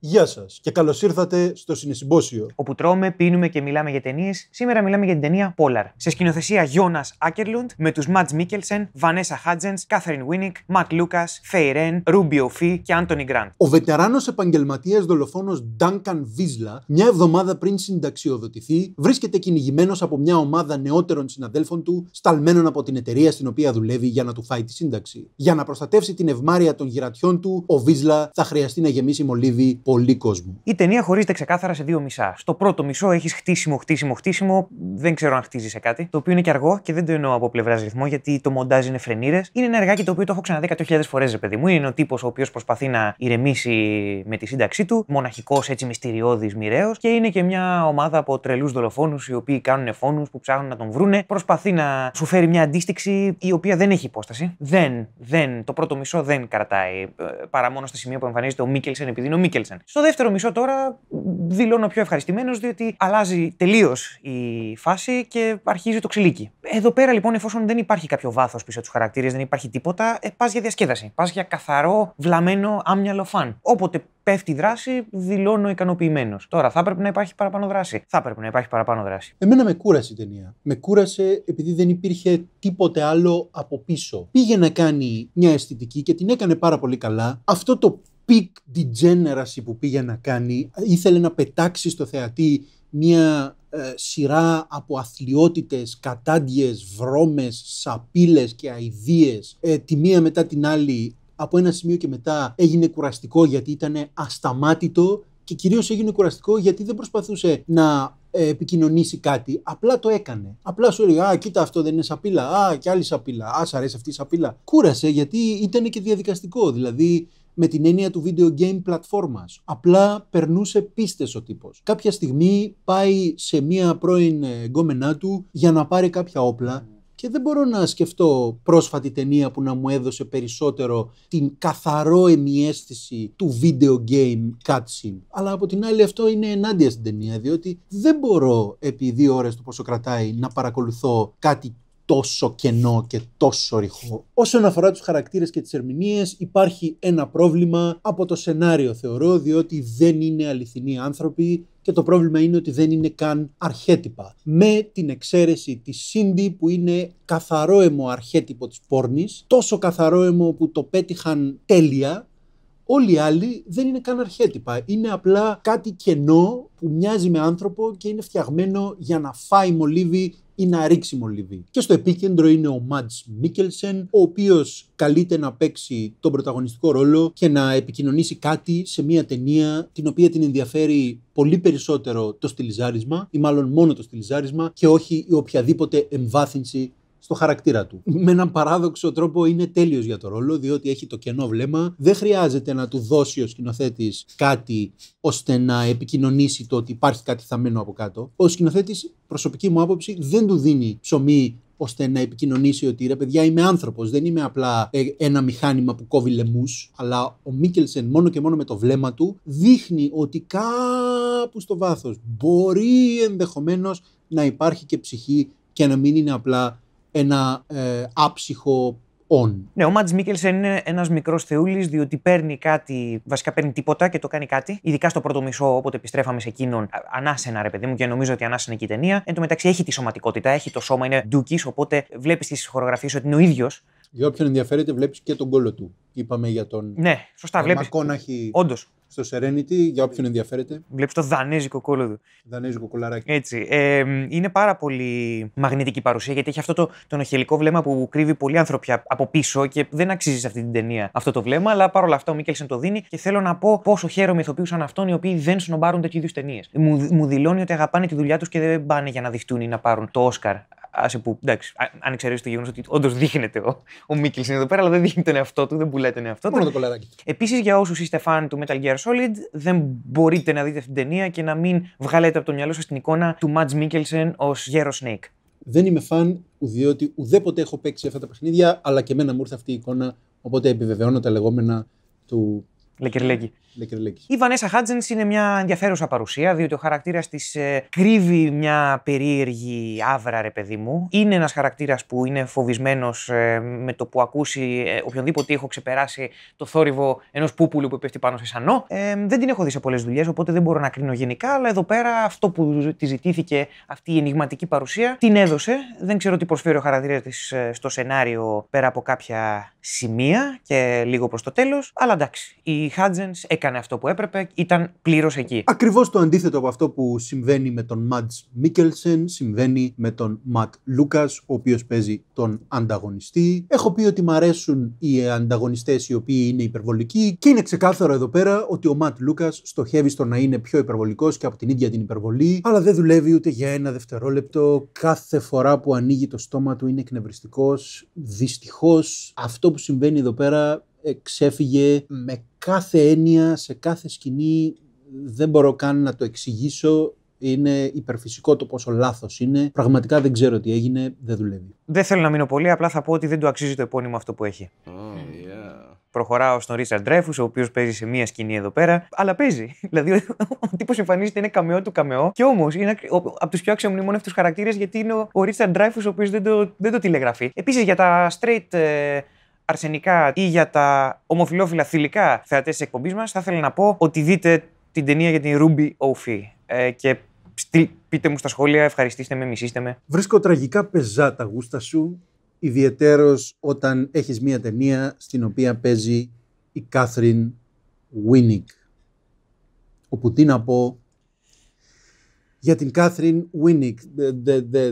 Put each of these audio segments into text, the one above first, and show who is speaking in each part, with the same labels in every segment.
Speaker 1: Γεια σας και καλώς ήρθατε στο Συνεσυμπόσιο. Όπου τρώμε, πίνουμε και μιλάμε για ταινίες. Σήμερα μιλάμε για την ταινία Polar. Σε σκηνοθεσία Γιώνα Άκερλουντ με τους Ματ Μίκελσεν, Βανέσα Χάτζεν, Κάθριν Βίνικ, Ματ Λούκα, Φέι Ρεν, Ρούμπιο Φι και Άντωνι Grant.
Speaker 2: Ο βετεράνος επαγγελματίας δολοφόνος Ντάνκαν Βίσλα, μια εβδομάδα πριν συνταξιοδοτηθεί, βρίσκεται κυνηγημένος από μια ομάδα νεότερων συναδέλφων του, σταλμένων από την εταιρεία στην οποία δουλεύει για να του φάει τη σύνταξη. Για να προστατεύσει την ευμάρεια
Speaker 1: των γυρατιών του, ο Βίσλα θα χρειαστεί να γεμίσει μολύβι πολύ κόσμο. Η ταινία χωρίζεται ξεκάθαρα σε δύο μισά. Στο πρώτο μισό έχεις χτίσιμο, χτίσιμο, χτίσιμο. Δεν ξέρω αν χτίζεις σε κάτι. Το οποίο είναι και αργό και δεν το εννοώ από πλευράς ρυθμό γιατί το μοντάζ είναι φρενήρες. Είναι ένα εργάκι το οποίο το έχω ξαναδεί 100.000 φορές, ρε παιδί μου. Είναι ο τύπος ο οποίος προσπαθεί να ηρεμήσει με τη σύνταξή του. Μοναχικός έτσι μυστηριώδης μοιραίος. Και είναι και μια ομάδα από τρελούς δολοφόνους οι οποίοι κάνουν φόνους που ψάχνουν να τον βρούνε. Προσπαθεί να σου φέρει μια αντίστοιξη η οποία δεν έχει υπόσταση. Δεν, δεν, το πρώτο μισό δεν κρατάει ε, παρά μόνο στο σημείο που εμφανίζεται ο Μίκελσεν επειδή είναι ο Μίκελσεν. Στο δεύτερο μισό τώρα δηλώνω πιο ευχαριστημένος, διότι αλλάζει τελείως η φάση και αρχίζει το ξυλίκι. Εδώ πέρα λοιπόν, εφόσον δεν υπάρχει κάποιο βάθος πίσω τους χαρακτήρες, δεν υπάρχει τίποτα, ε, πας για διασκέδαση. Πας για καθαρό, βλαμμένο, άμυαλο φαν. Όποτε πέφτει η δράση, δηλώνω ικανοποιημένος. Τώρα, θα έπρεπε να υπάρχει παραπάνω δράση. Θα έπρεπε να υπάρχει παραπάνω δράση.
Speaker 2: Εμένα με κούρασε η ταινία. Με κούρασε επειδή δεν υπήρχε τίποτε άλλο από πίσω. Πήγε να κάνει μια αισθητική και την έκανε πάρα πολύ καλά. Αυτό το peak degeneracy που πήγε να κάνει, ήθελε να πετάξει στο θεατή μια ε, σειρά από αθλειότητες, κατάντιες, βρώμες, σαπίλες και αηδίες, ε, τη μία μετά την άλλη, από ένα σημείο και μετά έγινε κουραστικό γιατί ήταν ασταμάτητο και κυρίως έγινε κουραστικό γιατί δεν προσπαθούσε να ε, επικοινωνήσει κάτι, απλά το έκανε. Απλά σου έλεγε Α, κοίτα, αυτό δεν είναι σαπίλα. Α, και άλλη σαπίλα. Α, σ' αρέσει αυτή η σαπίλα. Κούρασε γιατί ήταν και διαδικαστικό. Δηλαδή, με την έννοια του video game πλατφόρμας. Απλά περνούσε πίστες ο τύπος. Κάποια στιγμή πάει σε μία πρώην ε, γκόμενά του για να πάρει κάποια όπλα και δεν μπορώ να σκεφτώ πρόσφατη ταινία που να μου έδωσε περισσότερο την καθαρό εμιέστηση του video game cutscene. Αλλά από την άλλη αυτό είναι ενάντια στην ταινία, διότι δεν μπορώ επί δύο ώρες το πόσο κρατάει να παρακολουθώ κάτι τόσο κενό και τόσο ρηχό. Όσον αφορά τους χαρακτήρες και τις ερμηνείες υπάρχει ένα πρόβλημα από το σενάριο θεωρώ διότι δεν είναι αληθινοί άνθρωποι και το πρόβλημα είναι ότι δεν είναι καν αρχέτυπα. Με την εξαίρεση της Σίντι που είναι καθαρό αρχέτυπο της πόρνης, τόσο καθαρό που το πέτυχαν τέλεια, όλοι οι άλλοι δεν είναι καν αρχέτυπα. Είναι απλά κάτι κενό που μοιάζει με άνθρωπο και είναι φτιαγμένο για να φάει μολύβι είναι ρίξει μολύβι. Και στο επίκεντρο είναι ο Μάτ Μίκελσεν, ο οποίος καλείται να παίξει τον πρωταγωνιστικό ρόλο και να επικοινωνήσει κάτι σε μια ταινία την οποία την ενδιαφέρει πολύ περισσότερο το στυλιζάρισμα, ή μάλλον μόνο το στυλιζάρισμα, και όχι η οποιαδήποτε εμβάθυνση στο χαρακτήρα του. Με έναν παράδοξο τρόπο είναι τέλειος για το ρόλο, διότι έχει το κενό βλέμμα. Δεν χρειάζεται να του δώσει ο σκηνοθέτης κάτι ώστε να επικοινωνήσει το ότι υπάρχει κάτι θαμένο από κάτω. Ο σκηνοθέτης, προσωπική μου άποψη, δεν του δίνει ψωμί ώστε να επικοινωνήσει ότι ρε παιδιά είμαι άνθρωπος, δεν είμαι απλά ε, ένα μηχάνημα που κόβει λαιμού. Αλλά ο Μίκελσεν μόνο και μόνο με το βλέμμα του δείχνει ότι κάπου στο βάθος μπορεί ενδεχομένως να υπάρχει και ψυχή και να μην είναι απλά
Speaker 1: ένα ε, άψυχο on. Ναι, ο Μάτζ Μίκελσεν είναι ένας μικρός θεούλης, διότι παίρνει κάτι, βασικά παίρνει τίποτα και το κάνει κάτι. Ειδικά στο πρώτο μισό, όποτε επιστρέφαμε σε εκείνον, ανάσενα ρε παιδί μου και νομίζω ότι ανάσενα και η ταινία. Εν τω μεταξύ έχει τη σωματικότητα, έχει το σώμα, είναι ντουκής οπότε βλέπεις τις χορογραφίες ότι είναι ο ίδιος. Για όποιον ενδιαφέρεται, βλέπεις και τον κόλο του. Είπαμε για τον. Ναι, σωστά, βλέπει. Όντως στο Serenity, για όποιον ενδιαφέρεται. Βλέπεις το δανέζικο κόλλο του. Δανέζικο κουλαράκι. Έτσι. Ε, είναι πάρα πολύ μαγνητική παρουσία γιατί έχει αυτό το, το νοχελικό βλέμμα που κρύβει πολύ ανθρωπιά από πίσω και δεν αξίζει σε αυτή την ταινία αυτό το βλέμμα. Αλλά παρόλα αυτά ο Μίκελσεν το δίνει και θέλω να πω πόσο χαίρομαι ηθοποιούς σαν αυτόν οι οποίοι δεν σνομπάρουν τέτοιου είδους ταινίες. Μου, μου δηλώνει ότι αγαπάνε τη δουλειά τους και δεν πάνε για να διχτούν ή να πάρουν το Όσκαρ Άσε που, εντάξει, αν εξαιρέσει το γεγονός ότι όντως δείχνεται ο, ο εδώ πέρα, αλλά δεν δείχνει τον εαυτό του, δεν πουλάει τον εαυτό του. Μόνο το κολαράκι. Επίσης, για όσους είστε φαν του Metal Gear Solid, δεν μπορείτε να δείτε αυτή την ταινία και να μην βγάλετε από το μυαλό σας την εικόνα του Ματ Μίκελσεν ως γέρο Snake. Δεν είμαι φαν,
Speaker 2: διότι ουδέποτε έχω παίξει αυτά τα παιχνίδια, αλλά και εμένα μου ήρθε αυτή η εικόνα. Οπότε επιβεβαιώνω τα λεγόμενα του Λεκερλέγκη.
Speaker 1: Η Βανέσα Χάτζεν είναι μια ενδιαφέρουσα παρουσία, διότι ο χαρακτήρας της ε, κρύβει μια περίεργη άβρα, ρε παιδί μου. Είναι ένας χαρακτήρας που είναι φοβισμένος ε, με το που ακούσει ε, οποιονδήποτε έχω ξεπεράσει το θόρυβο ενός πούπουλου που πέφτει πάνω σε σανό. Ε, δεν την έχω δει σε πολλές δουλειές, οπότε δεν μπορώ να κρίνω γενικά, αλλά εδώ πέρα αυτό που τη ζητήθηκε, αυτή η ενηγματική παρουσία, την έδωσε. Δεν ξέρω τι προσφέρει ο χαρακτήρας της ε, στο σενάριο πέρα από κάποια σημεία και λίγο προς το τέλος, αλλά εντάξει. Η έκανε αυτό που έπρεπε, ήταν πλήρως εκεί. Ακριβώς το αντίθετο
Speaker 2: από αυτό που συμβαίνει με τον Ματ Μίκελσεν, συμβαίνει με τον Ματ Λούκα, ο οποίος παίζει τον ανταγωνιστή. Έχω πει ότι μ' αρέσουν οι ανταγωνιστές οι οποίοι είναι υπερβολικοί και είναι ξεκάθαρο εδώ πέρα ότι ο Ματ Λούκα στοχεύει στο να είναι πιο υπερβολικός και από την ίδια την υπερβολή, αλλά δεν δουλεύει ούτε για ένα δευτερόλεπτο. Κάθε φορά που ανοίγει το στόμα του είναι εκνευριστικός. Δυστυχώς αυτό που συμβαίνει εδώ πέρα εξέφυγε με κάθε έννοια, σε κάθε σκηνή, δεν μπορώ καν να το εξηγήσω. Είναι υπερφυσικό το πόσο λάθος είναι. Πραγματικά δεν ξέρω τι έγινε, δεν δουλεύει.
Speaker 1: Δεν θέλω να μείνω πολύ, απλά θα πω ότι δεν του αξίζει το επώνυμο αυτό που έχει. Oh, Προχωράω στον Ρίτσαρντ Ντρέφους, ο οποίος παίζει σε μία σκηνή εδώ πέρα, αλλά παίζει. Δηλαδή, ο τύπος εμφανίζεται, είναι καμεό του καμεό. Και όμως είναι από τους πιο αξιομνημόνευτους χαρακτήρες, γιατί είναι ο, Ρίτσαρντ ο οποίος δεν το τηλεγραφεί. Επίσης για τα straight ε, αρσενικά ή για τα ομοφιλόφιλα θηλυκά θεατές της εκπομπής μας, θα ήθελα να πω ότι δείτε την ταινία για την Ruby οφύ. Ε, και πείτε μου στα σχόλια, ευχαριστήστε με, μισήστε με.
Speaker 2: Βρίσκω τραγικά πεζά τα γούστα σου, ιδιαιτέρως όταν έχεις μία ταινία στην οποία παίζει η Κάθριν Winning Όπου τι να πω, για την Κάθριν Βίνικ.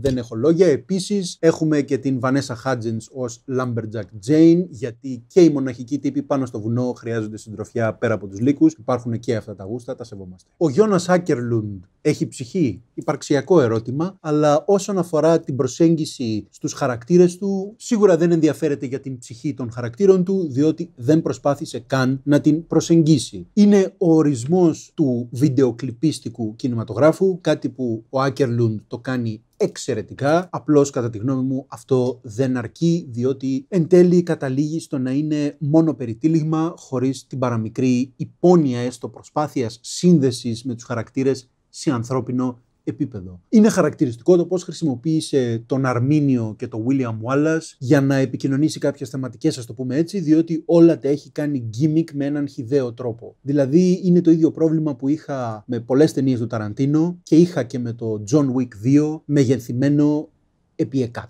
Speaker 2: Δεν έχω λόγια. Επίσης, έχουμε και την Βανέσα Χάτζεν ως Lumberjack Jane, γιατί και οι μοναχικοί τύποι πάνω στο βουνό χρειάζονται συντροφιά πέρα από τους λύκους. Υπάρχουν και αυτά τα γούστα, τα σεβόμαστε. Ο Γιώνα Άκερλουντ έχει ψυχή, υπαρξιακό ερώτημα, αλλά όσον αφορά την προσέγγιση στους χαρακτήρες του, σίγουρα δεν ενδιαφέρεται για την ψυχή των χαρακτήρων του, διότι δεν προσπάθησε καν να την προσεγγίσει. Είναι ο ορισμός του βιντεοκλιπίστικου κινηματογράφου, κάτι που ο Άκερλουν το κάνει εξαιρετικά. Απλώς, κατά τη γνώμη μου, αυτό δεν αρκεί, διότι εν τέλει καταλήγει στο να είναι μόνο περιτύλιγμα, χωρίς την παραμικρή υπόνοια έστω προσπάθειας σύνδεσης με τους χαρακτήρες σε ανθρώπινο επίπεδο. Είναι χαρακτηριστικό το πως χρησιμοποίησε τον Αρμίνιο και τον William Wallace για να επικοινωνήσει κάποιες θεματικές ας το πούμε έτσι, διότι όλα τα έχει κάνει gimmick με έναν χιδαίο τρόπο. Δηλαδή, είναι το ίδιο πρόβλημα που είχα με πολλές ταινίες του Ταραντίνο και είχα και με το John Wick 2, μεγενθυμένο επί 100,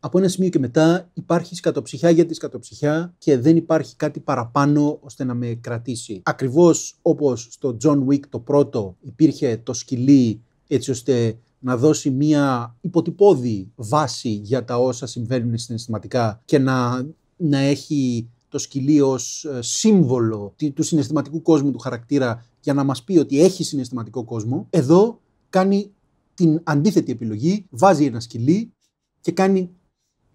Speaker 2: από ένα σημείο και μετά υπάρχει σκατοψυχιά για τη σκατοψυχιά και δεν υπάρχει κάτι παραπάνω ώστε να με κρατήσει. Ακριβώς όπως στο John Wick το πρώτο υπήρχε το σκυλί έτσι ώστε να δώσει μια υποτυπώδη βάση για τα όσα συμβαίνουν συναισθηματικά και να, να έχει το σκυλί ως ε, σύμβολο του συναισθηματικού κόσμου του χαρακτήρα για να μας πει ότι έχει συναισθηματικό κόσμο, εδώ κάνει την αντίθετη επιλογή, βάζει ένα σκυλί και κάνει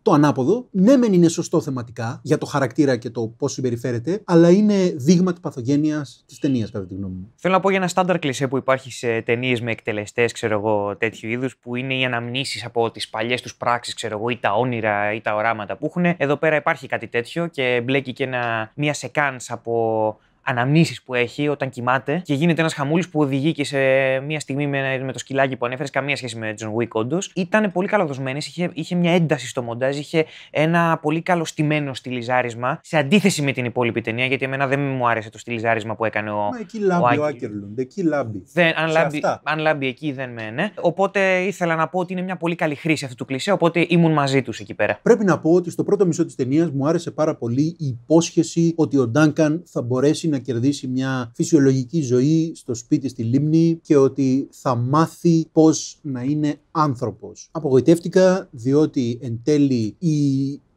Speaker 2: το ανάποδο. Ναι, μεν είναι σωστό θεματικά για το χαρακτήρα και το πώς συμπεριφέρεται, αλλά είναι δείγμα της παθογένειας της ταινίας, κατά τη γνώμη μου.
Speaker 1: Θέλω να πω για ένα στάνταρ κλισέ που υπάρχει σε ταινίες με εκτελεστές, ξέρω εγώ, τέτοιου είδους, που είναι οι αναμνήσεις από τις παλιές τους πράξεις, ξέρω ή τα όνειρα ή τα οράματα που έχουν. Εδώ πέρα υπάρχει κάτι τέτοιο και μπλέκει και ένα, μια σεκάνς από αναμνήσεις που έχει όταν κοιμάται και γίνεται ένας χαμούλης που οδηγεί και σε μια στιγμή με, το σκυλάκι που ανέφερες καμία σχέση με John Wick όντως. Ήταν πολύ καλοδοσμένες, είχε, είχε μια ένταση στο μοντάζ, είχε ένα πολύ καλό στημένο στυλιζάρισμα σε αντίθεση με την υπόλοιπη ταινία γιατί εμένα δεν μου άρεσε το στυλιζάρισμα που έκανε ο, Μα, εκεί λάμπει ο, ο
Speaker 2: Άκερλουντ, εκεί λάμπει. Δεν, αν, λάμπει
Speaker 1: αν λάμπει εκεί δεν με, ναι. Οπότε ήθελα να πω ότι είναι μια πολύ καλή χρήση αυτού του κλισέ, οπότε ήμουν μαζί τους εκεί πέρα.
Speaker 2: Πρέπει να πω ότι στο πρώτο μισό της ταινίας μου άρεσε πάρα πολύ η υπόσχεση ότι ο Ντάνκαν θα μπορέσει να κερδίσει μια φυσιολογική ζωή στο σπίτι στη λίμνη και ότι θα μάθει πώς να είναι άνθρωπος. Απογοητεύτηκα διότι εν τέλει η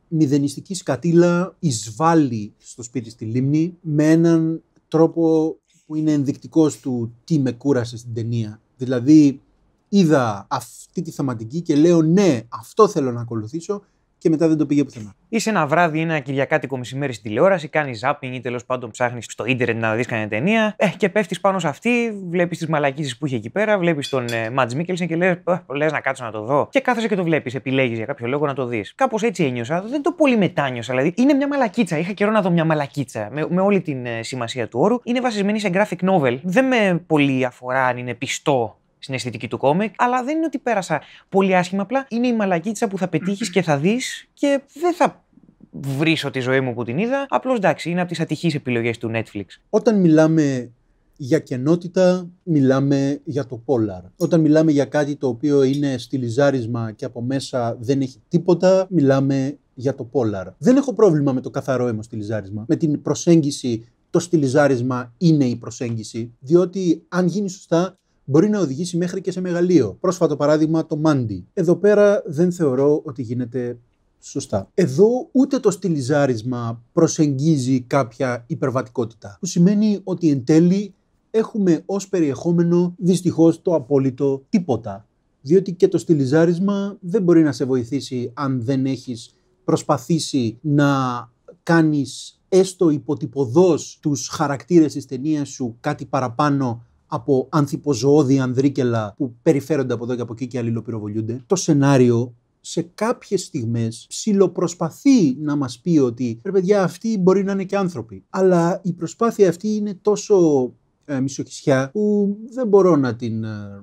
Speaker 2: μηδενιστική σκατήλα εισβάλλει στο σπίτι στη λίμνη με έναν τρόπο που είναι ενδεικτικός του τι με κούρασε στην ταινία. Δηλαδή είδα αυτή τη θεματική και λέω ναι αυτό θέλω να ακολουθήσω και μετά δεν το πήγε πουθενά.
Speaker 1: Είσαι ένα βράδυ, ένα Κυριακάτικο μεσημέρι στην τηλεόραση, κάνεις zapping ή τέλος πάντων ψάχνεις στο ίντερνετ να δεις κανένα ταινία. Ε, και πέφτεις πάνω σε αυτή, βλέπεις τις μαλακίσει που είχε εκεί πέρα, βλέπεις τον ε, Ματ Μίκελσεν και λες: Λες να κάτσω να το δω. Και κάθεσαι και το βλέπεις, επιλέγεις για κάποιο λόγο να το δεις. Κάπως έτσι ένιωσα, δεν το πολύ μετάνιωσα. Δηλαδή είναι μια μαλακίτσα. Είχα καιρό να δω μια μαλακίτσα με, με όλη την ε, σημασία του όρου. Είναι βασισμένη σε graphic novel. Δεν με πολύ αφορά αν είναι πιστό στην αισθητική του κόμικ, αλλά δεν είναι ότι πέρασα πολύ άσχημα. Απλά είναι η μαλακίτσα που θα πετύχεις και θα δεις και δεν θα βρίσω τη ζωή μου που την είδα. Απλώς εντάξει, είναι από τις ατυχείς επιλογές του Netflix.
Speaker 2: Όταν μιλάμε για κενότητα, μιλάμε για το Polar. Όταν μιλάμε για κάτι το οποίο είναι στυλιζάρισμα και από μέσα δεν έχει τίποτα, μιλάμε για το Polar. Δεν έχω πρόβλημα με το καθαρό αίμα στυλιζάρισμα. Με την προσέγγιση το στυλιζάρισμα είναι η προσέγγιση, διότι αν γίνει σωστά, μπορεί να οδηγήσει μέχρι και σε μεγαλείο. Πρόσφατο παράδειγμα το Μάντι. Εδώ πέρα δεν θεωρώ ότι γίνεται Σωστά. Εδώ ούτε το στυλιζάρισμα προσεγγίζει κάποια υπερβατικότητα. Που σημαίνει ότι εν τέλει έχουμε ως περιεχόμενο δυστυχώς το απόλυτο τίποτα. Διότι και το στυλιζάρισμα δεν μπορεί να σε βοηθήσει αν δεν έχεις προσπαθήσει να κάνεις έστω υποτυπωδός τους χαρακτήρες της ταινίας σου κάτι παραπάνω από ανθυποζώδη ανδρίκελα που περιφέρονται από εδώ και από εκεί και αλληλοπυροβολιούνται. Το σενάριο σε κάποιες στιγμές ψιλοπροσπαθεί να μας πει ότι «Ρε παιδιά, αυτοί μπορεί να είναι και άνθρωποι». Αλλά η προσπάθεια αυτή είναι τόσο ε, μισοχυσιά που δεν μπορώ να την... Ε,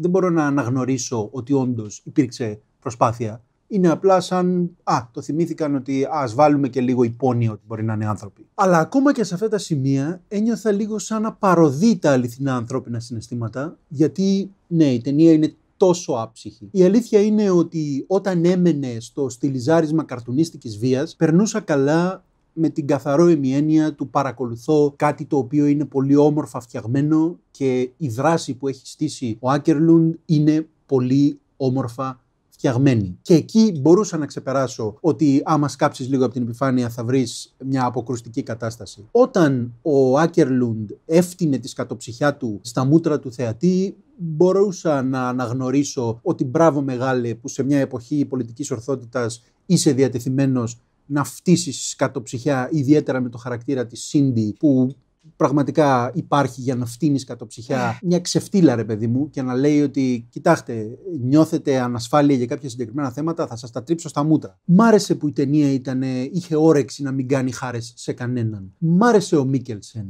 Speaker 2: δεν μπορώ να αναγνωρίσω ότι όντως υπήρξε προσπάθεια είναι απλά σαν. Α, το θυμήθηκαν ότι ας βάλουμε και λίγο υπόνοιο ότι μπορεί να είναι άνθρωποι. Αλλά ακόμα και σε αυτά τα σημεία ένιωθα λίγο σαν να παροδεί τα αληθινά ανθρώπινα συναισθήματα, γιατί ναι, η ταινία είναι τόσο άψυχη. Η αλήθεια είναι ότι όταν έμενε στο στυλιζάρισμα καρτουνίστικης βίας, περνούσα καλά με την καθαρό έννοια του παρακολουθώ κάτι το οποίο είναι πολύ όμορφα φτιαγμένο και η δράση που έχει στήσει ο Άκερλουντ είναι πολύ όμορφα φτιαγμένη. Και εκεί μπορούσα να ξεπεράσω ότι άμα σκάψεις λίγο από την επιφάνεια θα βρεις μια αποκρουστική κατάσταση. Όταν ο Άκερλουντ έφτιανε τη σκατοψυχιά του στα μούτρα του θεατή, μπορούσα να αναγνωρίσω ότι μπράβο μεγάλε που σε μια εποχή πολιτικής ορθότητας είσαι διατεθειμένος να φτύσεις κατοψυχιά, ιδιαίτερα με το χαρακτήρα της Σίντι που πραγματικά υπάρχει για να φτύνεις κατοψυχιά ε. μια ξεφτύλα, ρε παιδί μου, και να λέει ότι κοιτάξτε, νιώθετε ανασφάλεια για κάποια συγκεκριμένα θέματα, θα σας τα τρίψω στα μούτρα. Μ' άρεσε που η ταινία ήταν, είχε όρεξη να μην κάνει χάρες σε κανέναν. Μ' άρεσε ο Μίκελσεν.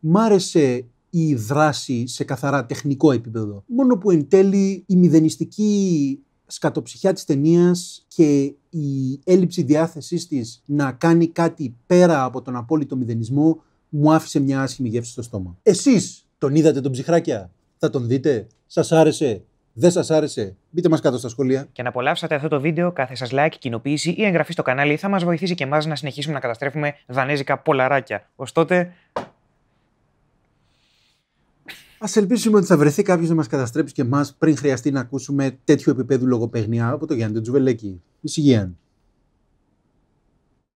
Speaker 2: Μ' άρεσε η δράση σε καθαρά τεχνικό επίπεδο. Μόνο που εν τέλει η μηδενιστική σκατοψυχιά της ταινίας και η έλλειψη διάθεσής της να κάνει κάτι πέρα από τον απόλυτο μηδενισμό μου άφησε μια άσχημη γεύση στο στόμα. Εσείς τον είδατε τον ψυχράκια, θα τον δείτε, σας άρεσε, δεν σας άρεσε, μπείτε μας κάτω στα σχολεία.
Speaker 1: Και να απολαύσατε αυτό το βίντεο, κάθε σας like, κοινοποίηση ή εγγραφή στο κανάλι θα μας βοηθήσει και εμάς να συνεχίσουμε να καταστρέφουμε δανέζικα πολλαράκια. Ω τότε.
Speaker 2: Ας ελπίσουμε ότι θα βρεθεί κάποιος να μας καταστρέψει και εμάς πριν χρειαστεί να ακούσουμε τέτοιο επιπέδου λογοπαιγνιά από το Γιάννη Τζουβελέκη. Ισυγείαν.